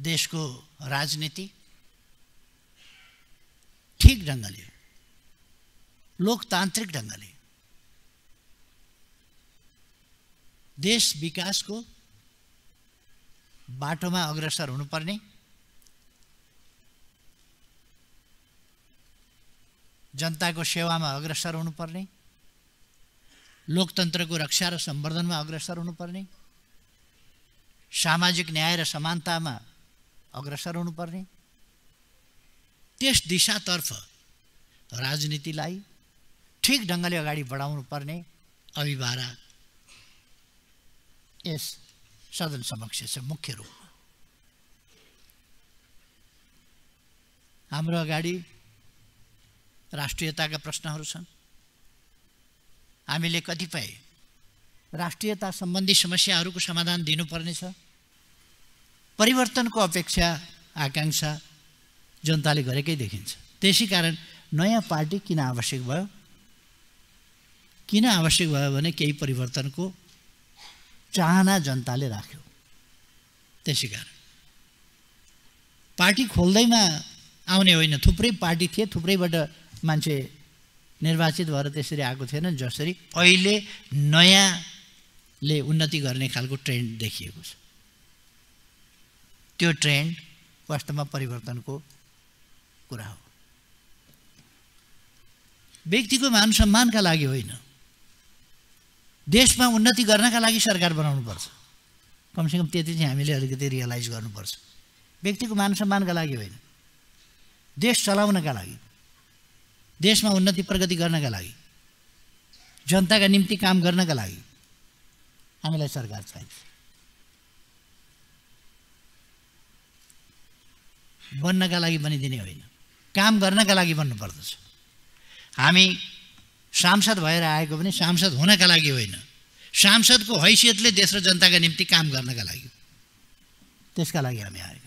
देशको राजनीति ठिक ढङ्गले लोकतान्त्रिक ढङ्गले देश विकासको बाटोमा अग्रसर हुनुपर्ने जनताको सेवामा अग्रसर हुनुपर्ने लोकतन्त्रको रक्षा र सम्वर्धनमा अग्रसर हुनुपर्ने सामाजिक न्याय र समानतामा अग्रसर हुनुपर्ने त्यस दिशातर्फ राजनीतिलाई ठिक ढङ्गले अगाडि बढाउनु पर्ने अभिभारा यस सदन समक्ष छ मुख्य रूपमा हाम्रो अगाडि राष्ट्रियताका प्रश्नहरू छन् हामीले कतिपय राष्ट्रियता सम्बन्धी समस्याहरूको समाधान दिनुपर्नेछ परिवर्तनको अपेक्षा आकाङ्क्षा जनताले गरेकै देखिन्छ त्यसै कारण नयाँ पार्टी किन आवश्यक भयो किन आवश्यक भयो भने केही परिवर्तनको चाहना जनताले राख्यो त्यसै कारण पार्टी खोल्दैमा आउने होइन थुप्रै पार्टी थिए थुप्रैबाट मान्छे निर्वाचित भएर त्यसरी आएको थिएन जसरी अहिले नयाँले उन्नति गर्ने खालको ट्रेन्ड देखिएको छ त्यो ट्रेन्ड वास्तवमा परिवर्तनको कुरा हो व्यक्तिको मान सम्मानका लागि होइन देशमा उन्नति गर्नका लागि सरकार बनाउनुपर्छ कमसेकम त्यति चाहिँ हामीले अलिकति रियलाइज गर्नुपर्छ व्यक्तिको मान सम्मानका लागि होइन देश चलाउनका लागि देशमा उन्नति प्रगति गर्नका लागि जनताका निम्ति काम गर्नका लागि हामीलाई सरकार चाहिन्छ बन्नका लागि बनिदिने होइन काम गर्नका लागि बन्नुपर्दछ हामी सांसद भएर आएको पनि सांसद हुनका लागि होइन सांसदको हैसियतले देश र जनताका निम्ति काम गर्नका लागि त्यसका लागि हामी आयौँ